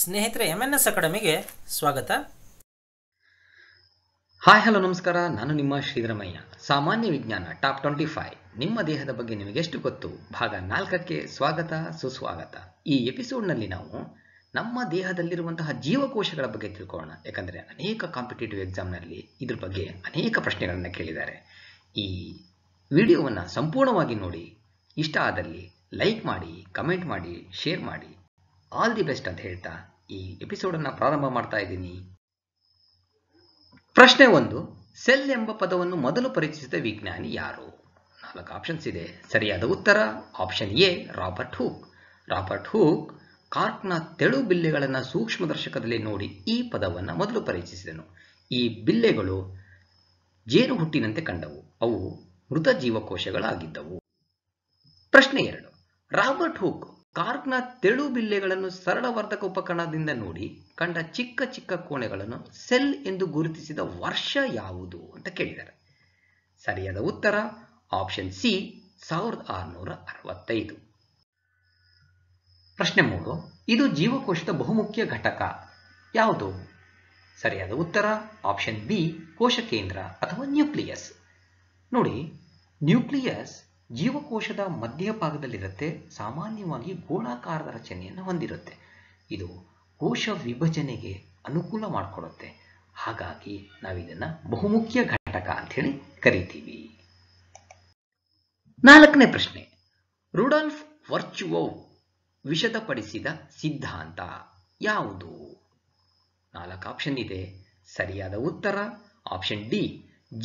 ಸ್ನೇಹಿತರೆ M N S ಅಕಾಡೆಮಿಗೆ ಸ್ವಾಗತ hi hello ನಮಸ್ಕಾರ ನಾನು ನಿಮ್ಮ ಶ್ರೀಧರಮಯ್ಯ ಸಾಮಾನ್ಯ ವಿಜ್ಞಾನ ಟಾಪ್ ಟ್ವೆಂಟಿ ಫೈವ್ ನಿಮ್ಮ ದೇಹದ ಬಗ್ಗೆ ನಿಮಗೆಷ್ಟು ಗೊತ್ತು ಭಾಗ ನಾಲ್ಕಕ್ಕೆ ಸ್ವಾಗತ ಸುಸ್ವಾಗತ ಈ ಎಪಿಸೋಡ್ನಲ್ಲಿ ನಾವು ನಮ್ಮ ದೇಹದಲ್ಲಿರುವಂತಹ ಜೀವಕೋಶಗಳ ಬಗ್ಗೆ ತಿಳ್ಕೊಳ್ಳೋಣ ಯಾಕಂದರೆ ಅನೇಕ ಕಾಂಪಿಟೇಟಿವ್ ಎಕ್ಸಾಮ್ನಲ್ಲಿ ಇದ್ರ ಬಗ್ಗೆ ಅನೇಕ ಪ್ರಶ್ನೆಗಳನ್ನು ಕೇಳಿದ್ದಾರೆ ಈ ವಿಡಿಯೋವನ್ನು ಸಂಪೂರ್ಣವಾಗಿ ನೋಡಿ ಇಷ್ಟ ಆದಲ್ಲಿ ಲೈಕ್ ಮಾಡಿ ಕಮೆಂಟ್ ಮಾಡಿ ಶೇರ್ ಮಾಡಿ ಆಲ್ ದಿ ಬೆಸ್ಟ್ ಅಂತ ಹೇಳ್ತಾ ಈ ಎಪಿಸೋಡನ್ನು ಪ್ರಾರಂಭ ಮಾಡ್ತಾ ಇದ್ದೀನಿ ಪ್ರಶ್ನೆ ಒಂದು ಸೆಲ್ ಎಂಬ ಪದವನ್ನು ಮೊದಲು ಪರಿಚಯಿಸಿದ ವಿಜ್ಞಾನಿ ಯಾರು ನಾಲ್ಕು ಆಪ್ಷನ್ಸ್ ಇದೆ ಸರಿಯಾದ ಉತ್ತರ option A Robert Hooke Robert Hooke ಕಾರ್ಕ್ನ ತೆಳು ಸೂಕ್ಷ್ಮ ಸೂಕ್ಷ್ಮದರ್ಶಕದಲ್ಲಿ ನೋಡಿ ಈ ಪದವನ್ನು ಮೊದಲು ಪರಿಚಯಿಸಿದನು ಈ ಬಿಲ್ಲೆಗಳು ಜೇನು ಹುಟ್ಟಿನಂತೆ ಕಂಡವು ಅವು ಮೃತ ಜೀವಕೋಶಗಳಾಗಿದ್ದವು ಪ್ರಶ್ನೆ ಎರಡು ರಾಬರ್ಟ್ ಹೂಕ್ ಕಾರ್ಕ್ನ ತೆಳು ಬಿಲ್ಲೆಗಳನ್ನು ಸರಳ ವರ್ಧಕ ಉಪಕರಣದಿಂದ ನೋಡಿ ಕಂಡ ಚಿಕ್ಕ ಚಿಕ್ಕ ಕೋಣೆಗಳನ್ನು ಸೆಲ್ ಎಂದು ಗುರುತಿಸಿದ ವರ್ಷ ಯಾವುದು ಅಂತ ಕೇಳಿದ್ದಾರೆ ಸರಿಯಾದ ಉತ್ತರ ಆಪ್ಷನ್ ಸಿ ಸಾವಿರದ ಆರುನೂರ ಅರವತ್ತೈದು ಪ್ರಶ್ನೆ ಮೂರು ಇದು ಜೀವಕೋಶದ ಬಹುಮುಖ್ಯ ಘಟಕ ಯಾವುದು ಸರಿಯಾದ ಉತ್ತರ ಆಪ್ಷನ್ ಬಿ ಕೋಶ ಕೇಂದ್ರ ಅಥವಾ ನ್ಯೂಕ್ಲಿಯಸ್ ನೋಡಿ ನ್ಯೂಕ್ಲಿಯಸ್ ಜೀವಕೋಶದ ಮಧ್ಯಭಾಗದಲ್ಲಿರುತ್ತೆ ಸಾಮಾನ್ಯವಾಗಿ ಗೋಳಾಕಾರದ ರಚನೆಯನ್ನು ಹೊಂದಿರುತ್ತೆ ಇದು ಕೋಶ ವಿಭಜನೆಗೆ ಅನುಕೂಲ ಮಾಡಿಕೊಡುತ್ತೆ ಹಾಗಾಗಿ ನಾವಿದನ್ನು ಬಹುಮುಖ್ಯ ಘಟಕ ಹೇಳಿ ಕರಿತೀವಿ ನಾಲ್ಕನೇ ಪ್ರಶ್ನೆ ರುಡಾಲ್ಫ್ ವರ್ಚುವೋ ವಿಷದಪಡಿಸಿದ ಸಿದ್ಧಾಂತ ಯಾವುದು ನಾಲ್ಕು ಆಪ್ಷನ್ ಇದೆ ಸರಿಯಾದ ಉತ್ತರ ಆಪ್ಷನ್ ಡಿ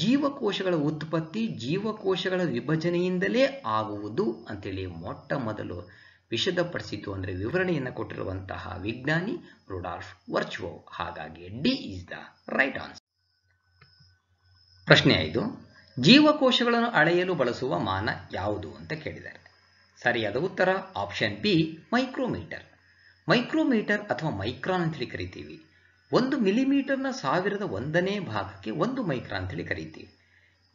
ಜೀವಕೋಶಗಳ ಉತ್ಪತ್ತಿ ಜೀವಕೋಶಗಳ ವಿಭಜನೆಯಿಂದಲೇ ಆಗುವುದು ಅಂತೇಳಿ ಮೊಟ್ಟ ಮೊದಲು ವಿಷದಪಡಿಸಿತು ಅಂದರೆ ವಿವರಣೆಯನ್ನು ಕೊಟ್ಟಿರುವಂತಹ ವಿಜ್ಞಾನಿ ರುಡಾಲ್ಫ್ ವರ್ಚುವೋ ಹಾಗಾಗಿ D is the right answer ಪ್ರಶ್ನೆ ಐದು ಜೀವಕೋಶಗಳನ್ನು ಅಳೆಯಲು ಬಳಸುವ ಮಾನ ಯಾವುದು ಅಂತ ಕೇಳಿದ್ದಾರೆ ಸರಿಯಾದ ಉತ್ತರ ಆಪ್ಷನ್ ಬಿ ಮೈಕ್ರೋಮೀಟರ್ ಮೈಕ್ರೋಮೀಟರ್ ಅಥವಾ ಮೈಕ್ರಾನ್ ಅಂತೇಳಿ ಕರಿತೀವಿ ಒಂದು ಮಿಲಿಮೀಟರ್ನ ಸಾವಿರದ ಒಂದನೇ ಭಾಗಕ್ಕೆ ಒಂದು ಅಂತ ಅಂತೇಳಿ ಕರೀತೀವಿ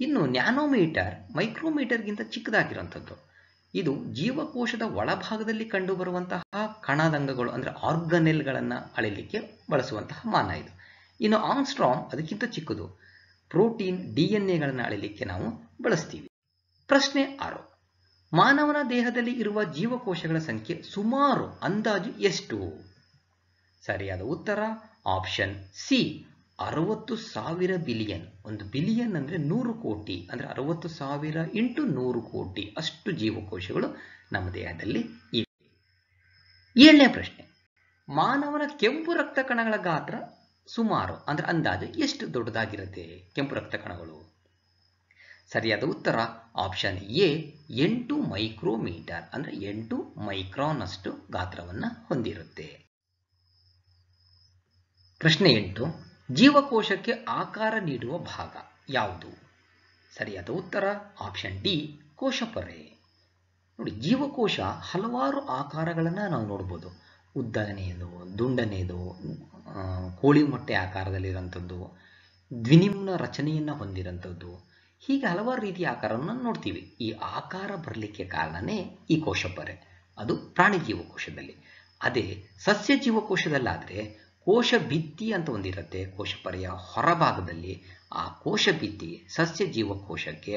ಇನ್ನು ನ್ಯಾನೋಮೀಟರ್ ಮೈಕ್ರೋಮೀಟರ್ಗಿಂತ ಚಿಕ್ಕದಾಗಿರುವಂಥದ್ದು ಇದು ಜೀವಕೋಶದ ಒಳಭಾಗದಲ್ಲಿ ಕಂಡುಬರುವಂತಹ ಕಣದಂಗಗಳು ಅಂದರೆ ಆರ್ಗನೆಲ್ಗಳನ್ನು ಅಳಿಲಿಕ್ಕೆ ಬಳಸುವಂತಹ ಮಾನ ಇದು ಇನ್ನು ಸ್ಟ್ರಾಂಗ್ ಅದಕ್ಕಿಂತ ಚಿಕ್ಕದು ಪ್ರೋಟೀನ್ ಡಿ ಎನ್ ಎಗಳನ್ನು ಅಳಿಲಿಕ್ಕೆ ನಾವು ಬಳಸ್ತೀವಿ ಪ್ರಶ್ನೆ ಆರು ಮಾನವನ ದೇಹದಲ್ಲಿ ಇರುವ ಜೀವಕೋಶಗಳ ಸಂಖ್ಯೆ ಸುಮಾರು ಅಂದಾಜು ಎಷ್ಟು ಸರಿಯಾದ ಉತ್ತರ ಆಪ್ಷನ್ ಸಿ ಅರವತ್ತು ಸಾವಿರ ಬಿಲಿಯನ್ ಒಂದು ಬಿಲಿಯನ್ ಅಂದ್ರೆ ನೂರು ಕೋಟಿ ಅಂದ್ರೆ ಅರವತ್ತು ಸಾವಿರ ಇಂಟು ನೂರು ಕೋಟಿ ಅಷ್ಟು ಜೀವಕೋಶಗಳು ನಮ್ಮ ದೇಹದಲ್ಲಿ ಇವೆ ಏಳನೇ ಪ್ರಶ್ನೆ ಮಾನವನ ಕೆಂಪು ರಕ್ತ ಕಣಗಳ ಗಾತ್ರ ಸುಮಾರು ಅಂದ್ರೆ ಅಂದಾಜು ಎಷ್ಟು ದೊಡ್ಡದಾಗಿರುತ್ತೆ ಕೆಂಪು ರಕ್ತ ಕಣಗಳು ಸರಿಯಾದ ಉತ್ತರ ಆಪ್ಷನ್ ಎ ಎಂಟು ಮೈಕ್ರೋಮೀಟರ್ ಅಂದ್ರೆ ಎಂಟು ಮೈಕ್ರಾನ್ ಅಷ್ಟು ಗಾತ್ರವನ್ನು ಹೊಂದಿರುತ್ತೆ ಪ್ರಶ್ನೆ ಎಂಟು ಜೀವಕೋಶಕ್ಕೆ ಆಕಾರ ನೀಡುವ ಭಾಗ ಯಾವುದು ಸರಿಯಾದ ಉತ್ತರ ಆಪ್ಷನ್ ಡಿ ಕೋಶಪೊರೆ ನೋಡಿ ಜೀವಕೋಶ ಹಲವಾರು ಆಕಾರಗಳನ್ನು ನಾವು ನೋಡ್ಬೋದು ಉದ್ದನೆಯದು ದುಂಡನೆಯದು ಕೋಳಿ ಮೊಟ್ಟೆ ಆಕಾರದಲ್ಲಿರೋಂಥದ್ದು ದ್ವಿನಿಮ್ನ ರಚನೆಯನ್ನು ಹೊಂದಿರುವಂಥದ್ದು ಹೀಗೆ ಹಲವಾರು ರೀತಿಯ ಆಕಾರವನ್ನು ನೋಡ್ತೀವಿ ಈ ಆಕಾರ ಬರಲಿಕ್ಕೆ ಕಾರಣನೇ ಈ ಕೋಶಪೊರೆ ಅದು ಪ್ರಾಣಿ ಜೀವಕೋಶದಲ್ಲಿ ಅದೇ ಸಸ್ಯ ಜೀವಕೋಶದಲ್ಲಾದರೆ ಕೋಶ ಭಿತ್ತಿ ಅಂತ ಒಂದಿರುತ್ತೆ ಕೋಶಪರೆಯ ಹೊರಭಾಗದಲ್ಲಿ ಆ ಕೋಶ ಭಿತ್ತಿ ಸಸ್ಯ ಜೀವಕೋಶಕ್ಕೆ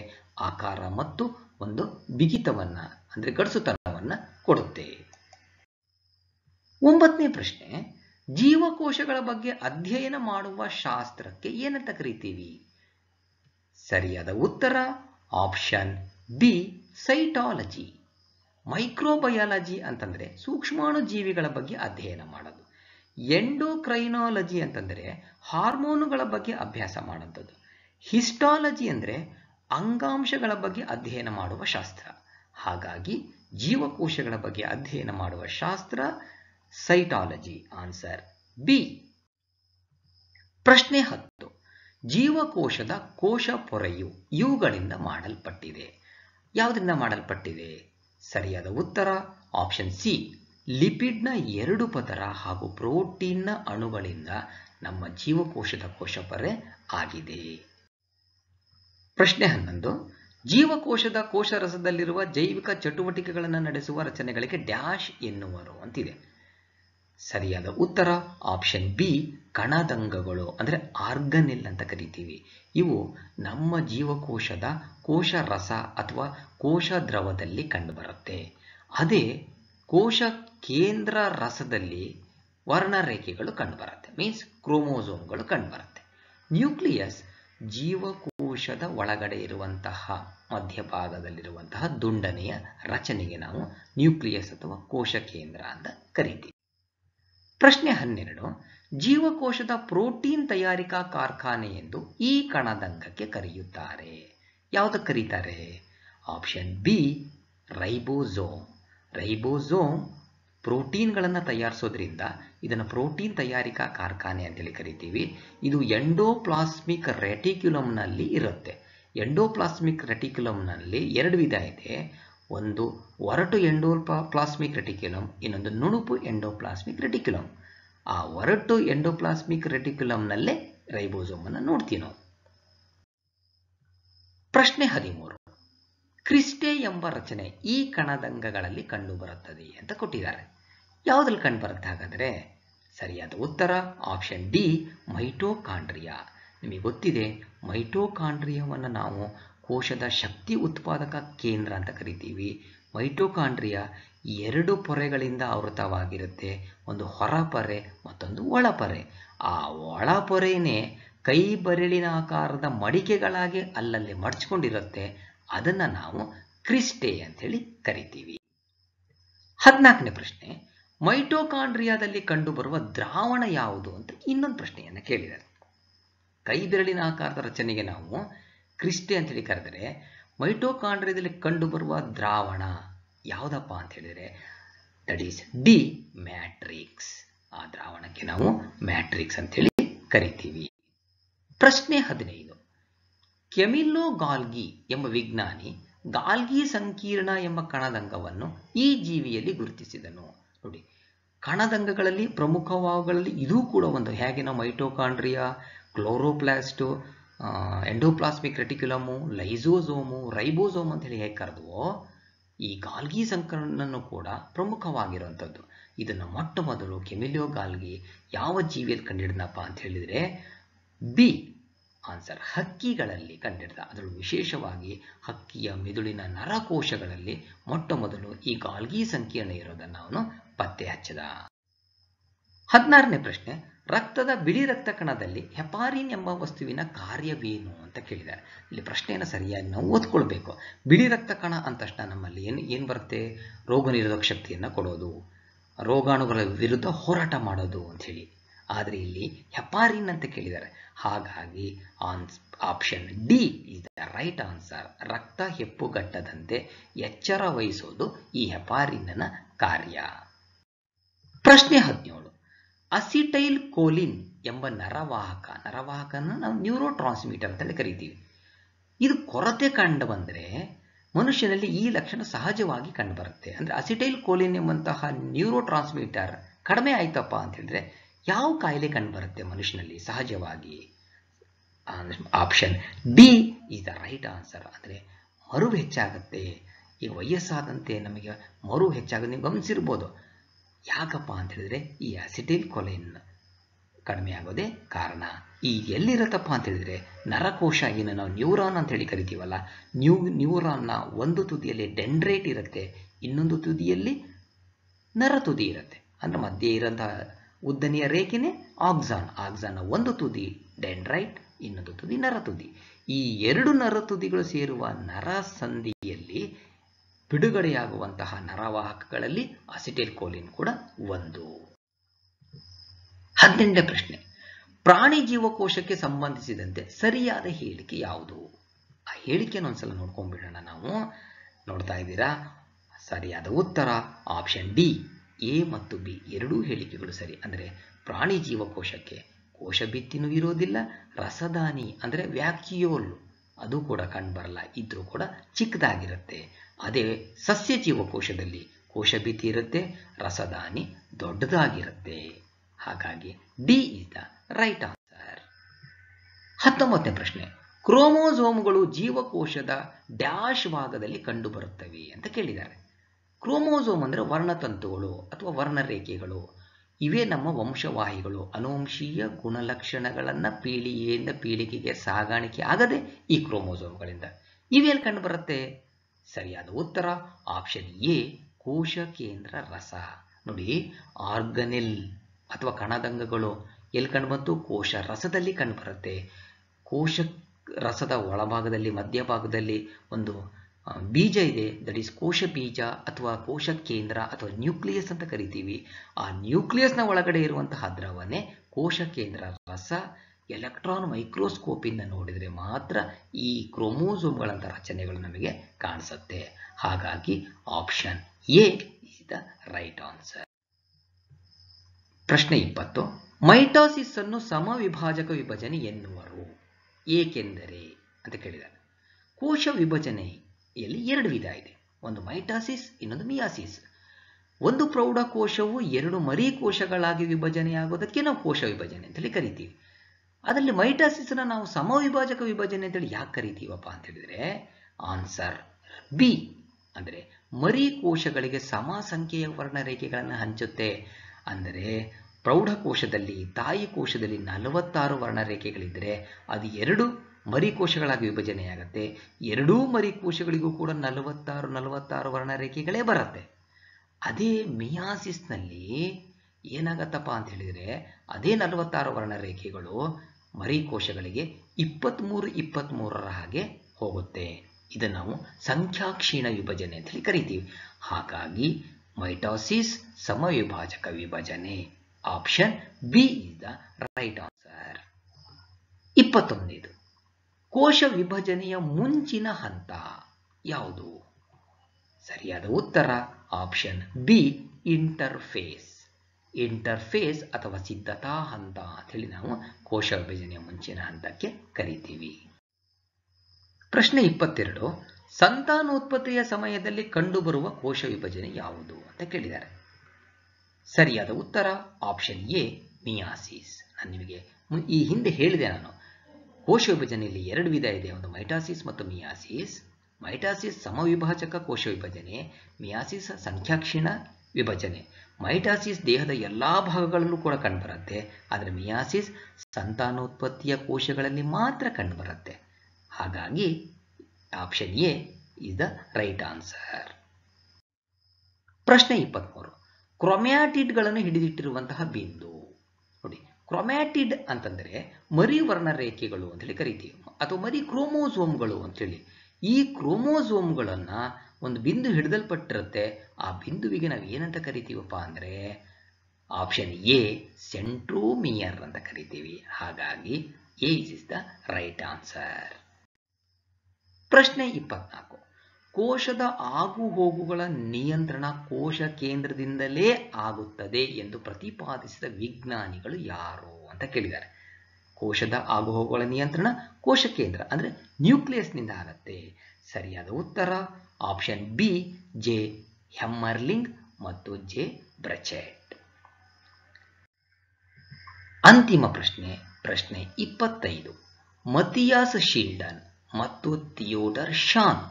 ಆಕಾರ ಮತ್ತು ಒಂದು ಬಿಗಿತವನ್ನ ಅಂದ್ರೆ ಗಡಸುತನವನ್ನ ಕೊಡುತ್ತೆ ಒಂಬತ್ತನೇ ಪ್ರಶ್ನೆ ಜೀವಕೋಶಗಳ ಬಗ್ಗೆ ಅಧ್ಯಯನ ಮಾಡುವ ಶಾಸ್ತ್ರಕ್ಕೆ ಏನಂತ ಕರಿತೀವಿ ಸರಿಯಾದ ಉತ್ತರ ಆಪ್ಷನ್ ಬಿ ಸೈಟಾಲಜಿ ಮೈಕ್ರೋಬಯಾಲಜಿ ಅಂತಂದ್ರೆ ಸೂಕ್ಷ್ಮಾಣು ಜೀವಿಗಳ ಬಗ್ಗೆ ಅಧ್ಯಯನ ಮಾಡೋದು ಎಂಡೋಕ್ರೈನಾಲಜಿ ಅಂತಂದರೆ ಹಾರ್ಮೋನುಗಳ ಬಗ್ಗೆ ಅಭ್ಯಾಸ ಮಾಡುವಂಥದ್ದು ಹಿಸ್ಟಾಲಜಿ ಅಂಗಾಂಶಗಳ ಬಗ್ಗೆ ಅಧ್ಯಯನ ಮಾಡುವ ಶಾಸ್ತ್ರ ಹಾಗಾಗಿ ಜೀವಕೋಶಗಳ ಬಗ್ಗೆ ಅಧ್ಯಯನ ಮಾಡುವ ಶಾಸ್ತ್ರ ಸೈಟಾಲಜಿ ಆನ್ಸರ್ ಬಿ ಪ್ರಶ್ನೆ ಹತ್ತು ಜೀವಕೋಶದ ಕೋಶ ಪೊರೆಯು ಇವುಗಳಿಂದ ಮಾಡಲ್ಪಟ್ಟಿದೆ ಯಾವುದರಿಂದ ಮಾಡಲ್ಪಟ್ಟಿದೆ ಸರಿಯಾದ ಉತ್ತರ ಆಪ್ಷನ್ ಸಿ ಲಿಪಿಡ್ನ ಎರಡು ಪದರ ಹಾಗೂ ಪ್ರೋಟೀನ್ನ ಅಣುಗಳಿಂದ ನಮ್ಮ ಜೀವಕೋಶದ ಕೋಶಪರೆ ಆಗಿದೆ ಪ್ರಶ್ನೆ ಹನ್ನೊಂದು ಜೀವಕೋಶದ ಕೋಶರಸದಲ್ಲಿರುವ ಜೈವಿಕ ಚಟುವಟಿಕೆಗಳನ್ನು ನಡೆಸುವ ರಚನೆಗಳಿಗೆ ಡ್ಯಾಶ್ ಎನ್ನುವರು ಅಂತಿದೆ ಸರಿಯಾದ ಉತ್ತರ ಆಪ್ಷನ್ ಬಿ ಕಣದಂಗಗಳು ಅಂದರೆ ಆರ್ಗನಿಲ್ ಅಂತ ಕರಿತೀವಿ ಇವು ನಮ್ಮ ಜೀವಕೋಶದ ಕೋಶ ರಸ ಅಥವಾ ಕೋಶ ದ್ರವದಲ್ಲಿ ಕಂಡುಬರುತ್ತೆ ಅದೇ ಕೋಶ ಕೇಂದ್ರ ರಸದಲ್ಲಿ ವರ್ಣರೇಖೆಗಳು ಕಂಡುಬರುತ್ತೆ ಮೀನ್ಸ್ ಕ್ರೋಮೋಸೋಮ್ಗಳು ಕಂಡುಬರುತ್ತೆ ನ್ಯೂಕ್ಲಿಯಸ್ ಜೀವಕೋಶದ ಒಳಗಡೆ ಇರುವಂತಹ ಮಧ್ಯಭಾಗದಲ್ಲಿರುವಂತಹ ದುಂಡನೆಯ ರಚನೆಗೆ ನಾವು ನ್ಯೂಕ್ಲಿಯಸ್ ಅಥವಾ ಕೋಶ ಕೇಂದ್ರ ಅಂತ ಕರಿತೀವಿ ಪ್ರಶ್ನೆ ಹನ್ನೆರಡು ಜೀವಕೋಶದ ಪ್ರೋಟೀನ್ ತಯಾರಿಕಾ ಕಾರ್ಖಾನೆ ಎಂದು ಈ ಕಣದಂಗಕ್ಕೆ ಕರೆಯುತ್ತಾರೆ ಯಾವುದಕ್ಕೆ ಕರೀತಾರೆ ಆಪ್ಷನ್ ಬಿ ರೈಬೋಸೋಮ್ ರೈಬೋಸೋಮ್ ಪ್ರೋಟೀನ್ಗಳನ್ನು ತಯಾರಿಸೋದ್ರಿಂದ ಇದನ್ನು ಪ್ರೋಟೀನ್ ತಯಾರಿಕಾ ಕಾರ್ಖಾನೆ ಅಂತೇಳಿ ಕರಿತೀವಿ ಇದು ಎಂಡೋಪ್ಲಾಸ್ಮಿಕ್ ರೆಟಿಕ್ಯುಲಮ್ನಲ್ಲಿ ಇರುತ್ತೆ ಎಂಡೋಪ್ಲಾಸ್ಮಿಕ್ ರೆಟಿಕ್ಯುಲಮ್ನಲ್ಲಿ ಎರಡು ವಿಧ ಇದೆ ಒಂದು ಒರಟು ಎಂಡೋಪ್ಲಾ ಪ್ಲಾಸ್ಮಿಕ್ ರೆಟಿಕ್ಯುಲಮ್ ಇನ್ನೊಂದು ನುಣುಪು ಎಂಡೋಪ್ಲಾಸ್ಮಿಕ್ ರೆಟಿಕ್ಯುಲಮ್ ಆ ಒರಟು ಎಂಡೋಪ್ಲಾಸ್ಮಿಕ್ ರೆಟಿಕ್ಯುಲಮ್ನಲ್ಲೇ ರೈಬೋಸೋಮನ್ನು ನೋಡ್ತೀವಿ ನಾವು ಪ್ರಶ್ನೆ ಹದಿಮೂರು ಕ್ರಿಸ್ಟೆ ಎಂಬ ರಚನೆ ಈ ಕಣದಂಗಗಳಲ್ಲಿ ಕಂಡುಬರುತ್ತದೆ ಅಂತ ಕೊಟ್ಟಿದ್ದಾರೆ ಯಾವುದ್ರಲ್ಲಿ ಕಂಡುಬರುತ್ತೆ ಹಾಗಾದರೆ ಸರಿಯಾದ ಉತ್ತರ ಆಪ್ಷನ್ ಡಿ ಮೈಟೋಕಾಂಡ್ರಿಯಾ ನಿಮಗೆ ಗೊತ್ತಿದೆ ಮೈಟೋಕಾಂಡ್ರಿಯವನ್ನು ನಾವು ಕೋಶದ ಶಕ್ತಿ ಉತ್ಪಾದಕ ಕೇಂದ್ರ ಅಂತ ಕರಿತೀವಿ ಮೈಟೋಕಾಂಡ್ರಿಯಾ ಎರಡು ಪೊರೆಗಳಿಂದ ಆವೃತವಾಗಿರುತ್ತೆ ಒಂದು ಹೊರಪೊರೆ ಮತ್ತೊಂದು ಒಳಪೊರೆ ಆ ಒಳಪೊರೆನೇ ಕೈ ಬರಳಿನ ಆಕಾರದ ಮಡಿಕೆಗಳಾಗಿ ಅಲ್ಲಲ್ಲಿ ಮಡಚ್ಕೊಂಡಿರುತ್ತೆ ಅದನ್ನ ನಾವು ಕ್ರಿಸ್ಟೆ ಅಂತ ಹೇಳಿ ಕರಿತೀವಿ ಹದಿನಾಲ್ಕನೇ ಪ್ರಶ್ನೆ ಮೈಟೋಕಾಂಡ್ರಿಯಾದಲ್ಲಿ ಕಂಡುಬರುವ ದ್ರಾವಣ ಯಾವುದು ಅಂತ ಇನ್ನೊಂದು ಪ್ರಶ್ನೆಯನ್ನು ಕೇಳಿದ್ದಾರೆ ಕೈ ಬೆರಳಿನ ಆಕಾರದ ರಚನೆಗೆ ನಾವು ಕ್ರಿಸ್ಟೆ ಅಂತ ಹೇಳಿ ಕರೆದರೆ ಮೈಟೋಕಾಂಡ್ರಿಯಾದಲ್ಲಿ ಕಂಡುಬರುವ ದ್ರಾವಣ ಯಾವುದಪ್ಪ ಅಂತ ಹೇಳಿದರೆ ದಟ್ ಈಸ್ ಡಿ ಮ್ಯಾಟ್ರಿಕ್ಸ್ ಆ ದ್ರಾವಣಕ್ಕೆ ನಾವು ಮ್ಯಾಟ್ರಿಕ್ಸ್ ಅಂತ ಹೇಳಿ ಕರಿತೀವಿ ಪ್ರಶ್ನೆ ಹದಿನೈದು ಕೆಮಿಲ್ಲೊ ಗಾಲ್ಗಿ ಎಂಬ ವಿಜ್ಞಾನಿ ಗಾಲ್ಗಿ ಸಂಕೀರ್ಣ ಎಂಬ ಕಣದಂಗವನ್ನು ಈ ಜೀವಿಯಲ್ಲಿ ಗುರುತಿಸಿದನು ನೋಡಿ ಕಣದಂಗಗಳಲ್ಲಿ ಪ್ರಮುಖವಾವುಗಳಲ್ಲಿ ಇದೂ ಕೂಡ ಒಂದು ಹೇಗೆ ನಾವು mitochondria chloroplast endoplasmic reticulum lysosome ribosome ಅಂತ ಹೇಳಿ ಹೇಗೆ ಕರೆದುವೋ ಈ ಗಾಲ್ಗಿ ಸಂಕರಣನ್ನು ಕೂಡ ಪ್ರಮುಖವಾಗಿರುವಂಥದ್ದು ಇದನ್ನು ಮೊಟ್ಟ ಮೊದಲು ಕೆಮಿಲಿಯೋ ಗಾಲ್ಗಿ ಯಾವ ಜೀವಿಯಲ್ಲಿ ಕಂಡಿಡಿದನಪ್ಪ ಅಂತ ಹೇಳಿದರೆ ಬಿ ಆನ್ಸರ್ ಹಕ್ಕಿಗಳಲ್ಲಿ ಕಂಡಿಡಿದ ಅದರಲ್ಲೂ ವಿಶೇಷವಾಗಿ ಹಕ್ಕಿಯ ಮೆದುಳಿನ ನರಕೋಶಗಳಲ್ಲಿ ಮೊಟ್ಟ ಮೊದಲು ಈ ಗಾಲ್ಗಿ ಸಂಕೀರ್ಣ ಇರೋದನ್ನು ಅವನು ಪತ್ತೆ ಹಚ್ಚಿದ ಹದಿನಾರನೇ ಪ್ರಶ್ನೆ ರಕ್ತದ ಬಿಳಿ ರಕ್ತ ಕಣದಲ್ಲಿ ಹೆಪಾರಿನ್ ಎಂಬ ವಸ್ತುವಿನ ಕಾರ್ಯವೇನು ಅಂತ ಕೇಳಿದ್ದಾರೆ ಇಲ್ಲಿ ಪ್ರಶ್ನೆಯನ್ನು ಸರಿಯಾಗಿ ನಾವು ಓದ್ಕೊಳ್ಬೇಕು ಬಿಳಿ ರಕ್ತ ಕಣ ಅಂತಷ್ಟ ನಮ್ಮಲ್ಲಿ ಏನು ಏನು ಬರುತ್ತೆ ರೋಗ ನಿರೋಧಕ ಶಕ್ತಿಯನ್ನು ಕೊಡೋದು ರೋಗಾಣುಗಳ ವಿರುದ್ಧ ಹೋರಾಟ ಮಾಡೋದು ಅಂತ ಹೇಳಿ ಆದರೆ ಇಲ್ಲಿ ಹೆಪಾರಿನ್ ಅಂತ ಕೇಳಿದ್ದಾರೆ ಹಾಗಾಗಿ ans option D is the right answer ರಕ್ತ ಹೆಪ್ಪುಗಟ್ಟದಂತೆ ಎಚ್ಚರ ವಹಿಸೋದು ಈ ಹೆಪಾರಿನ್ನ ಕಾರ್ಯ ಪ್ರಶ್ನೆ ಹದಿನೇಳು ಅಸಿಟೈಲ್ ಕೋಲಿನ್ ಎಂಬ ನರವಾಹಕ ನರವಾಹಕನ ನಾವು ನ್ಯೂರೋ ಟ್ರಾನ್ಸ್ಮಿಟರ್ ಅಂತೇಳಿ ಕರಿತೀವಿ ಇದು ಕೊರತೆ ಕಂಡು ಬಂದರೆ ಮನುಷ್ಯನಲ್ಲಿ ಈ ಲಕ್ಷಣ ಸಹಜವಾಗಿ ಕಂಡುಬರುತ್ತೆ ಅಂದರೆ ಅಸಿಟೈಲ್ ಕೋಲಿನ್ ಎಂಬಂತಹ ನ್ಯೂರೋ ಟ್ರಾನ್ಸ್ಮಿಟರ್ ಕಡಿಮೆ ಆಯ್ತಪ್ಪ ಅಂತ ಹೇಳಿದ್ರೆ ಯಾವ ಕಾಯಿಲೆ ಕಂಡುಬರುತ್ತೆ ಮನುಷ್ಯನಲ್ಲಿ ಸಹಜವಾಗಿ option D is the right answer ಅಂದರೆ ಮರು ಹೆಚ್ಚಾಗತ್ತೆ ಈ ವಯಸ್ಸಾದಂತೆ ನಮಗೆ ಮರು ಹೆಚ್ಚಾಗ ನೀವು ಗಮನಿಸಿರ್ಬೋದು ಯಾಕಪ್ಪ ಅಂತ ಹೇಳಿದರೆ ಈ ಅಸಿಟಿಲ್ ಕೊಲೈನ್ ಕಡಿಮೆ ಆಗೋದೇ ಕಾರಣ ಈ ಎಲ್ಲಿರತ್ತಪ್ಪ ಅಂತ ಹೇಳಿದರೆ ನರಕೋಶ ಏನು ನಾವು ನ್ಯೂರಾನ್ ಅಂತ ಹೇಳಿ ಕರಿತೀವಲ್ಲ ನ್ಯೂ ನ್ಯೂರಾನ್ನ ಒಂದು ತುದಿಯಲ್ಲಿ ಡೆಂಡ್ರೇಟ್ ಇರುತ್ತೆ ಇನ್ನೊಂದು ತುದಿಯಲ್ಲಿ ನರ ತುದಿ ಇರುತ್ತೆ ಅಂದರೆ ಮಧ್ಯೆ ಇರೋಂಥ ಉದ್ದನೆಯ ರೇಖೆನೇ ಆಕ್ಸಾನ್ ಆಕ್ಸಾನ್ನ ಒಂದು ತುದಿ ಡೆಂಡ್ರೈಟ್ ಇನ್ನೊಂದು ತುದಿ ನರತುದಿ ಈ ಎರಡು ನರತುದಿಗಳು ಸೇರುವ ನರ ಸಂಧಿಯಲ್ಲಿ ಬಿಡುಗಡೆಯಾಗುವಂತಹ ನರವಾಹಕಗಳಲ್ಲಿ ಅಸಿಟೇಲ್ ಕೋಲಿನ್ ಕೂಡ ಒಂದು ಹದಿನೆಂಟನೇ ಪ್ರಶ್ನೆ ಪ್ರಾಣಿ ಜೀವಕೋಶಕ್ಕೆ ಸಂಬಂಧಿಸಿದಂತೆ ಸರಿಯಾದ ಹೇಳಿಕೆ ಯಾವುದು ಆ ಹೇಳಿಕೆಯನ್ನು ಒಂದ್ಸಲ ನೋಡ್ಕೊಂಡ್ಬಿಡೋಣ ನಾವು ನೋಡ್ತಾ ಇದ್ದೀರಾ ಸರಿಯಾದ ಉತ್ತರ ಆಪ್ಷನ್ ಡಿ ಎ ಮತ್ತು ಬಿ ಎರಡೂ ಹೇಳಿಕೆಗಳು ಸರಿ ಅಂದರೆ ಪ್ರಾಣಿ ಜೀವಕೋಶಕ್ಕೆ ಕೋಶ ಇರೋದಿಲ್ಲ ರಸದಾನಿ ಅಂದರೆ ವ್ಯಾಕ್ಯೋಲ್ ಅದು ಕೂಡ ಬರಲ್ಲ ಇದ್ರೂ ಕೂಡ ಚಿಕ್ಕದಾಗಿರುತ್ತೆ ಅದೇ ಸಸ್ಯ ಜೀವಕೋಶದಲ್ಲಿ ಕೋಶ ಇರುತ್ತೆ ರಸದಾನಿ ದೊಡ್ಡದಾಗಿರುತ್ತೆ ಹಾಗಾಗಿ D is the right answer ಹತ್ತೊಂಬತ್ತನೇ ಪ್ರಶ್ನೆ ಕ್ರೋಮೋಸೋಮ್ಗಳು ಜೀವಕೋಶದ ಡ್ಯಾಶ್ ಭಾಗದಲ್ಲಿ ಕಂಡುಬರುತ್ತವೆ ಅಂತ ಕೇಳಿದ್ದಾರೆ ಕ್ರೋಮೋಸೋಮ್ ಅಂದರೆ ವರ್ಣತಂತುಗಳು ಅಥವಾ ವರ್ಣರೇಖೆಗಳು ಇವೇ ನಮ್ಮ ವಂಶವಾಹಿಗಳು ಅನುವಂಶೀಯ ಗುಣಲಕ್ಷಣಗಳನ್ನು ಪೀಳಿಗೆಯಿಂದ ಪೀಳಿಗೆಗೆ ಸಾಗಾಣಿಕೆ ಆಗದೆ ಈ ಕ್ರೋಮೋಸೋಮ್ಗಳಿಂದ ಇವೆಲ್ಲಿ ಕಂಡುಬರುತ್ತೆ ಸರಿಯಾದ ಉತ್ತರ ಆಪ್ಷನ್ ಎ ಕೋಶ ಕೇಂದ್ರ ರಸ ನೋಡಿ ಆರ್ಗನೆಲ್ ಅಥವಾ ಕಣದಂಗಗಳು ಎಲ್ಲಿ ಕಂಡುಬಂತು ಕೋಶ ರಸದಲ್ಲಿ ಕಂಡುಬರುತ್ತೆ ಕೋಶ ರಸದ ಒಳಭಾಗದಲ್ಲಿ ಮಧ್ಯಭಾಗದಲ್ಲಿ ಒಂದು ಬೀಜ ಇದೆ ದಟ್ ಈಸ್ ಕೋಶ ಬೀಜ ಅಥವಾ ಕೋಶ ಕೇಂದ್ರ ಅಥವಾ ನ್ಯೂಕ್ಲಿಯಸ್ ಅಂತ ಕರಿತೀವಿ ಆ ನ್ಯೂಕ್ಲಿಯಸ್ನ ಒಳಗಡೆ ಇರುವಂತಹ ದ್ರವನೇ ಕೋಶ ಕೇಂದ್ರ ರಸ ಎಲೆಕ್ಟ್ರಾನ್ ಮೈಕ್ರೋಸ್ಕೋಪಿಂದ ನೋಡಿದರೆ ಮಾತ್ರ ಈ ಕ್ರೋಮೋಸೋಮ್ಗಳಂಥ ರಚನೆಗಳು ನಮಗೆ ಕಾಣಿಸುತ್ತೆ ಹಾಗಾಗಿ option A is the right answer ಪ್ರಶ್ನೆ ಇಪ್ಪತ್ತು ಮೈಟಾಸಿಸ್ ಅನ್ನು ಸಮವಿಭಾಜಕ ವಿಭಜನೆ ಎನ್ನುವರು ಏಕೆಂದರೆ ಅಂತ ಕೇಳಿದ ಕೋಶ ವಿಭಜನೆ ಇಲ್ಲಿ ಎರಡು ವಿಧ ಇದೆ ಒಂದು ಮೈಟಾಸಿಸ್ ಇನ್ನೊಂದು ಮಿಯಾಸಿಸ್ ಒಂದು ಪ್ರೌಢಕೋಶವು ಎರಡು ಮರಿ ಕೋಶಗಳಾಗಿ ವಿಭಜನೆಯಾಗೋದಕ್ಕೆ ನಾವು ಕೋಶ ವಿಭಜನೆ ಅಂತೇಳಿ ಕರಿತೀವಿ ಅದರಲ್ಲಿ ಮೈಟಾಸಿಸ್ನ ನಾವು ಸಮವಿಭಾಜಕ ವಿಭಜನೆ ಅಂತೇಳಿ ಯಾಕೆ ಕರಿತೀವಪ್ಪ ಅಂತ ಹೇಳಿದ್ರೆ ಆನ್ಸರ್ ಬಿ ಅಂದರೆ ಮರಿ ಕೋಶಗಳಿಗೆ ಸಮ ಸಂಖ್ಯೆಯ ವರ್ಣರೇಖೆಗಳನ್ನು ಹಂಚುತ್ತೆ ಅಂದರೆ ಪ್ರೌಢಕೋಶದಲ್ಲಿ ತಾಯಿ ಕೋಶದಲ್ಲಿ ನಲವತ್ತಾರು ವರ್ಣರೇಖೆಗಳಿದ್ದರೆ ಅದು ಎರಡು ಮರಿಕೋಶಗಳಾಗಿ ವಿಭಜನೆಯಾಗತ್ತೆ ಎರಡೂ ಮರಿಕೋಶಗಳಿಗೂ ಕೂಡ ನಲವತ್ತಾರು ನಲವತ್ತಾರು ವರ್ಣರೇಖೆಗಳೇ ಬರುತ್ತೆ ಅದೇ ಮಿಯಾಸಿಸ್ನಲ್ಲಿ ಏನಾಗತ್ತಪ್ಪ ಅಂತ ಹೇಳಿದರೆ ಅದೇ ನಲವತ್ತಾರು ವರ್ಣರೇಖೆಗಳು ಮರಿಕೋಶಗಳಿಗೆ ಇಪ್ಪತ್ತ್ಮೂರು ಇಪ್ಪತ್ತ್ಮೂರರ ಹಾಗೆ ಹೋಗುತ್ತೆ ಇದನ್ನು ನಾವು ಸಂಖ್ಯಾಕ್ಷೀಣ ವಿಭಜನೆ ಹೇಳಿ ಕರಿತೀವಿ ಹಾಗಾಗಿ ಮೈಟಾಸಿಸ್ ಸಮವಿಭಾಜಕ ವಿಭಜನೆ option B is the right answer ಇಪ್ಪತ್ತೊಂದನೇದು ಕೋಶ ವಿಭಜನೆಯ ಮುಂಚಿನ ಹಂತ ಯಾವುದು ಸರಿಯಾದ ಉತ್ತರ ಆಪ್ಷನ್ ಬಿ ಇಂಟರ್ಫೇಸ್ ಇಂಟರ್ಫೇಸ್ ಅಥವಾ ಸಿದ್ಧತಾ ಹಂತ ಅಂತ ಹೇಳಿ ನಾವು ಕೋಶ ವಿಭಜನೆಯ ಮುಂಚಿನ ಹಂತಕ್ಕೆ ಕರಿತೀವಿ ಪ್ರಶ್ನೆ ಇಪ್ಪತ್ತೆರಡು ಸಂತಾನೋತ್ಪತ್ತಿಯ ಸಮಯದಲ್ಲಿ ಕಂಡುಬರುವ ಕೋಶ ವಿಭಜನೆ ಯಾವುದು ಅಂತ ಕೇಳಿದ್ದಾರೆ ಸರಿಯಾದ ಉತ್ತರ ಆಪ್ಷನ್ ಎ ಮಿಯಾಸಿಸ್ ನಾನು ನಿಮಗೆ ಈ ಹಿಂದೆ ಹೇಳಿದೆ ನಾನು ಕೋಶ ವಿಭಜನೆಯಲ್ಲಿ ಎರಡು ವಿಧ ಇದೆ ಒಂದು ಮೈಟಾಸಿಸ್ ಮತ್ತು ಮಿಯಾಸಿಸ್ ಮೈಟಾಸಿಸ್ ಸಮವಿಭಾಜಕ ಕೋಶ ವಿಭಜನೆ ಮಿಯಾಸಿಸ್ ಸಂಖ್ಯಾಕ್ಷೀಣ ವಿಭಜನೆ ಮೈಟಾಸಿಸ್ ದೇಹದ ಎಲ್ಲಾ ಭಾಗಗಳಲ್ಲೂ ಕೂಡ ಕಂಡುಬರುತ್ತೆ ಆದರೆ ಮಿಯಾಸಿಸ್ ಸಂತಾನೋತ್ಪತ್ತಿಯ ಕೋಶಗಳಲ್ಲಿ ಮಾತ್ರ ಕಂಡುಬರುತ್ತೆ ಹಾಗಾಗಿ option A is the right answer ಪ್ರಶ್ನೆ ಇಪ್ಪತ್ತ್ಮೂರು ಕ್ರೊಮ್ಯಾಟಿಡ್ಗಳನ್ನು ಹಿಡಿದಿಟ್ಟಿರುವಂತಹ ಬಿಂದು ಕ್ರೊಮ್ಯಾಟಿಡ್ ಅಂತಂದರೆ ಮರಿ ವರ್ಣರೇಖೆಗಳು ಅಂತೇಳಿ ಕರಿತೀವಿ ಅಥವಾ ಮರಿ ಕ್ರೋಮೋಸೋಮ್ಗಳು ಅಂತೇಳಿ ಈ ಕ್ರೋಮೋಸೋಮ್ಗಳನ್ನು ಒಂದು ಬಿಂದು ಹಿಡಿದಲ್ಪಟ್ಟಿರುತ್ತೆ ಆ ಬಿಂದುವಿಗೆ ನಾವು ಏನಂತ ಕರಿತೀವಪ್ಪ ಅಂದರೆ ಆಪ್ಷನ್ ಎ ಸೆಂಟ್ರೋಮಿಯರ್ ಅಂತ ಕರಿತೀವಿ ಹಾಗಾಗಿ A is the right answer ಪ್ರಶ್ನೆ ಇಪ್ಪತ್ನಾಲ್ಕು ಕೋಶದ ಆಗುಹೋಗುಗಳ ನಿಯಂತ್ರಣ ಕೋಶ ಕೇಂದ್ರದಿಂದಲೇ ಆಗುತ್ತದೆ ಎಂದು ಪ್ರತಿಪಾದಿಸಿದ ವಿಜ್ಞಾನಿಗಳು ಯಾರು ಅಂತ ಕೇಳಿದ್ದಾರೆ ಕೋಶದ ಆಗುಹೋಗುಗಳ ನಿಯಂತ್ರಣ ಕೋಶ ಕೇಂದ್ರ ಅಂದರೆ ನ್ಯೂಕ್ಲಿಯಸ್ನಿಂದ ಆಗತ್ತೆ ಸರಿಯಾದ ಉತ್ತರ ಆಪ್ಷನ್ ಬಿ ಜೆ ಹೆಮ್ಮರ್ಲಿಂಗ್ ಮತ್ತು ಜೆ ಬ್ರಚೆಟ್ ಅಂತಿಮ ಪ್ರಶ್ನೆ ಪ್ರಶ್ನೆ ಇಪ್ಪತ್ತೈದು ಮತಿಯಾಸ್ ಶೀಲ್ಡನ್ ಮತ್ತು ಥಿಯೋಡರ್ ಶಾನ್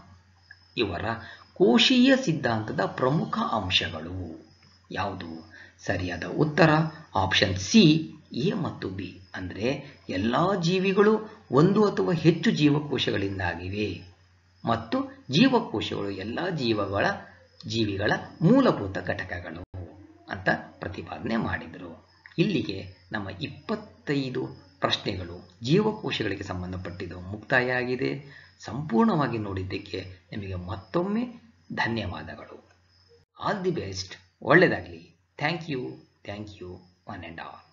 ಇವರ ಕೋಶೀಯ ಸಿದ್ಧಾಂತದ ಪ್ರಮುಖ ಅಂಶಗಳು ಯಾವುದು ಸರಿಯಾದ ಉತ್ತರ ಆಪ್ಷನ್ ಸಿ ಎ ಮತ್ತು ಬಿ ಅಂದರೆ ಎಲ್ಲ ಜೀವಿಗಳು ಒಂದು ಅಥವಾ ಹೆಚ್ಚು ಜೀವಕೋಶಗಳಿಂದಾಗಿವೆ ಮತ್ತು ಜೀವಕೋಶಗಳು ಎಲ್ಲ ಜೀವಗಳ ಜೀವಿಗಳ ಮೂಲಭೂತ ಘಟಕಗಳು ಅಂತ ಪ್ರತಿಪಾದನೆ ಮಾಡಿದರು ಇಲ್ಲಿಗೆ ನಮ್ಮ ಇಪ್ಪತ್ತೈದು ಪ್ರಶ್ನೆಗಳು ಜೀವಕೋಶಗಳಿಗೆ ಸಂಬಂಧಪಟ್ಟಿದ್ದು ಮುಕ್ತಾಯ ಆಗಿದೆ ಸಂಪೂರ್ಣವಾಗಿ ನೋಡಿದ್ದಕ್ಕೆ ನಿಮಗೆ ಮತ್ತೊಮ್ಮೆ ಧನ್ಯವಾದಗಳು ಆಲ್ ದಿ ಬೆಸ್ಟ್ ಒಳ್ಳೆಯದಾಗಲಿ thank you thank you one and all